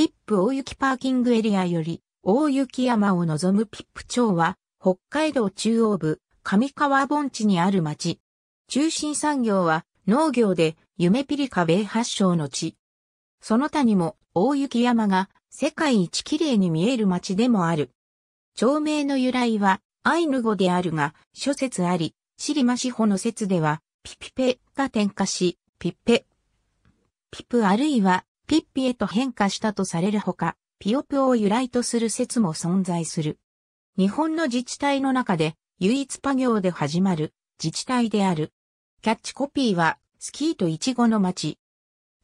ピップ大雪パーキングエリアより大雪山を望むピップ町は北海道中央部上川盆地にある町。中心産業は農業で夢ピリカ米発祥の地。その他にも大雪山が世界一綺麗に見える町でもある。町名の由来はアイヌ語であるが諸説あり、シリマシホの説ではピピペが点火し、ピッペ、ピプあるいはピッピへと変化したとされるほか、ピオプを由来とする説も存在する。日本の自治体の中で唯一パ行で始まる自治体である。キャッチコピーはスキーとイチゴの街。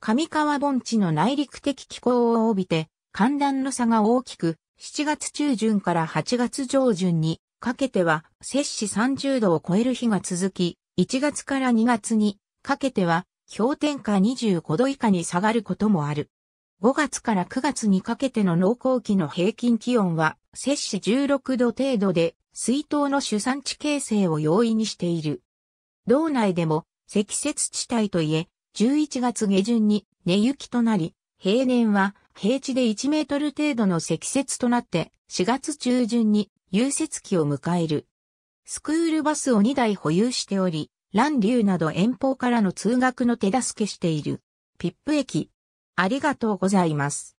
上川盆地の内陸的気候を帯びて寒暖の差が大きく7月中旬から8月上旬にかけては摂氏30度を超える日が続き、1月から2月にかけては氷点下25度以下に下がることもある。5月から9月にかけての農耕期の平均気温は、摂氏16度程度で、水筒の主産地形成を容易にしている。道内でも積雪地帯といえ、11月下旬に寝雪となり、平年は平地で1メートル程度の積雪となって、4月中旬に融雪期を迎える。スクールバスを2台保有しており、乱流など遠方からの通学の手助けしている。ピップ駅。ありがとうございます。